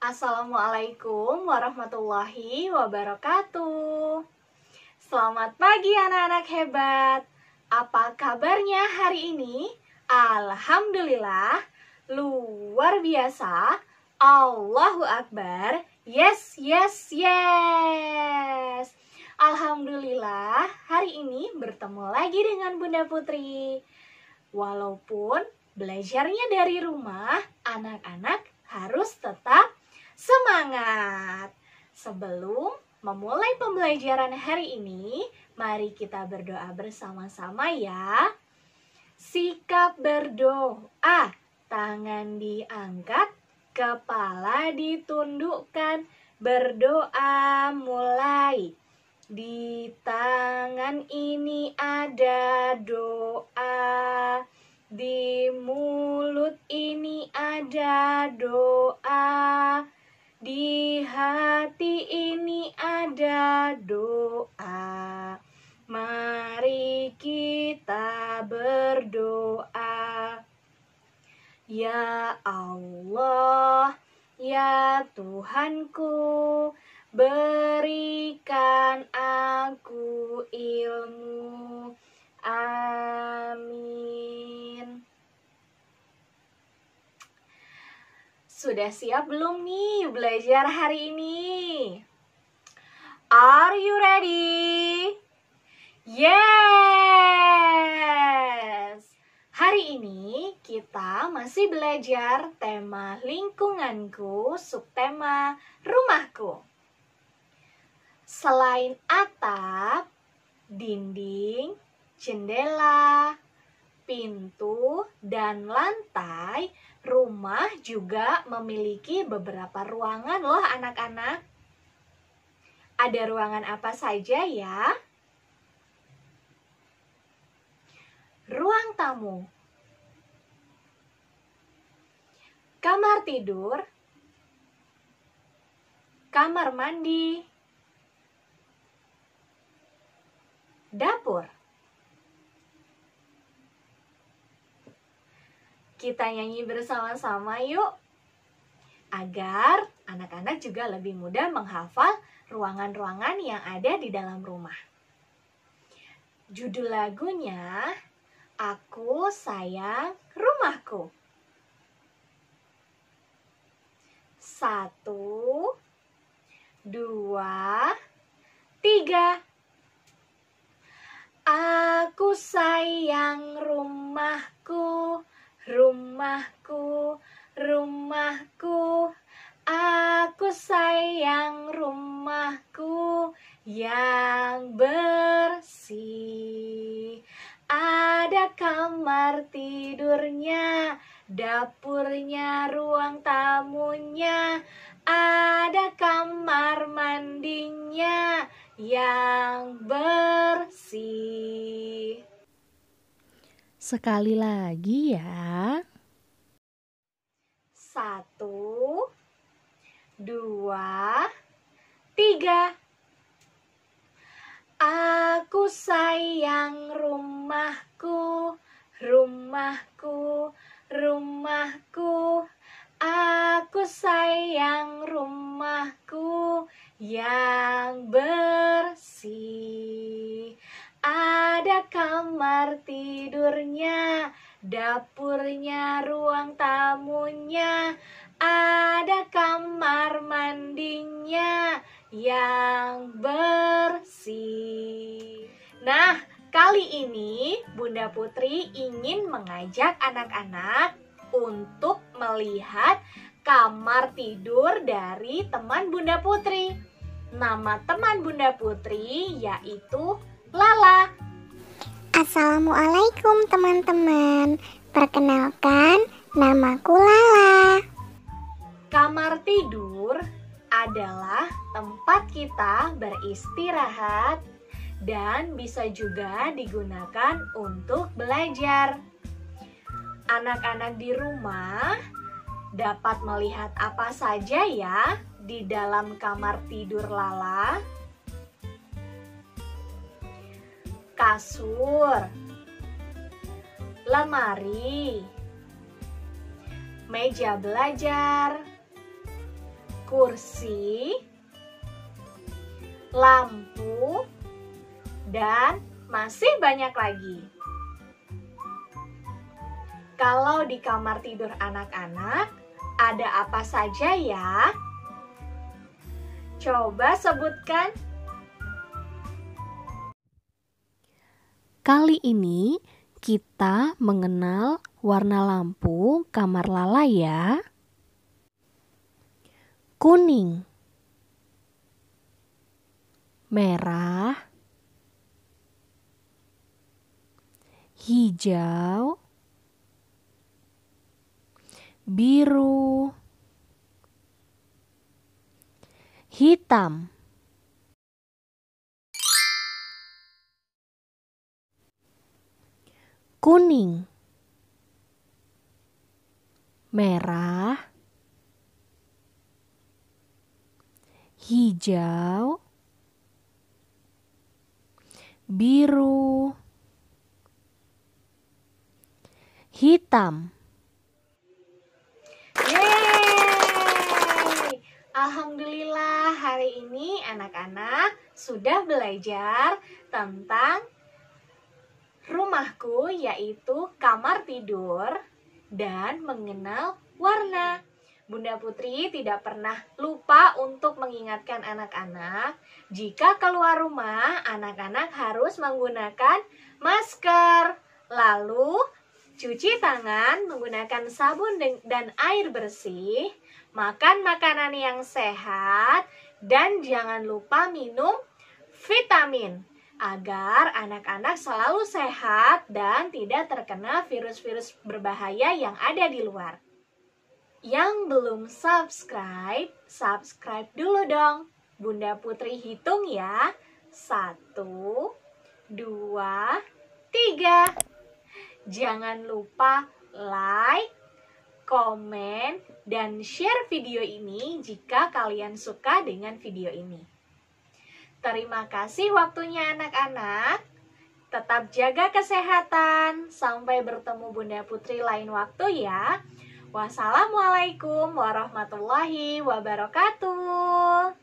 Assalamualaikum warahmatullahi wabarakatuh. Selamat pagi anak-anak hebat. Apa kabarnya hari ini? Alhamdulillah, luar biasa. Allahu Akbar. Yes, yes, yes. Alhamdulillah, hari ini bertemu lagi dengan Bunda Putri. Walaupun belajarnya dari rumah, anak-anak harus tetap semangat! Sebelum memulai pembelajaran hari ini, mari kita berdoa bersama-sama ya. Sikap berdoa, tangan diangkat, kepala ditundukkan, berdoa mulai. Di tangan ini ada doa, di mulut ini ada doa. Di hati ini ada doa. Mari kita berdoa. Ya Allah, ya Tuhanku, berikan aku ilmu. Amin. Sudah siap belum nih belajar hari ini? Are you ready? Yes! Hari ini kita masih belajar tema lingkunganku, subtema rumahku. Selain atap, dinding, jendela, pintu, dan lantai, rumah juga memiliki beberapa ruangan loh anak-anak. Ada ruangan apa saja ya? Ruang tamu. Kamar tidur. Kamar mandi. Dapur. Kita nyanyi bersama-sama yuk. Agar anak-anak juga lebih mudah menghafal ruangan-ruangan yang ada di dalam rumah. Judul lagunya Aku Sayang Rumahku. Satu, dua, tiga. Aku sayang rumahku, Rumahku, rumahku, aku sayang rumahku yang bersih. Ada kamar tidurnya, dapurnya, ruang tamunya, ada kamar mandinya yang bersih. Sekali lagi ya. Satu, dua, tiga. Aku sayang rumahku, rumahku, rumahku. Aku sayang rumahku yang bersih kamar tidurnya, dapurnya, ruang tamunya, ada kamar mandinya yang bersih. Nah, kali ini Bunda Putri ingin mengajak anak-anak untuk melihat kamar tidur dari teman Bunda Putri. Nama teman Bunda Putri yaitu Lala. Assalamualaikum teman-teman Perkenalkan namaku Lala Kamar tidur adalah tempat kita beristirahat dan bisa juga digunakan untuk belajar. Anak-anak di rumah dapat melihat apa saja ya di dalam kamar tidur Lala. kasur, lemari, meja belajar, kursi, lampu, dan masih banyak lagi. Kalau di kamar tidur anak-anak, ada apa saja ya? Coba sebutkan Kali ini kita mengenal warna lampu kamar Lala ya. Kuning. Merah. Hijau. Biru. Hitam. kuning, merah, hijau, biru, hitam. Alhamdulillah hari ini anak-anak sudah belajar tentang rumahku yaitu kamar tidur dan mengenal warna. Bunda Putri tidak pernah lupa untuk mengingatkan anak-anak jika keluar rumah anak-anak harus menggunakan masker. Lalu cuci tangan menggunakan sabun dan air bersih, makan makanan yang sehat, dan jangan lupa minum vitamin agar anak-anak selalu sehat dan tidak terkena virus-virus berbahaya yang ada di luar. Yang belum subscribe, subscribe dulu dong. Bunda Putri hitung ya. Satu, dua, tiga. Jangan lupa like, komen, dan share video ini jika kalian suka dengan video ini. Terima kasih waktunya anak-anak. Tetap jaga kesehatan. Sampai bertemu Bunda Putri lain waktu ya. Wassalamualaikum warahmatullahi wabarakatuh.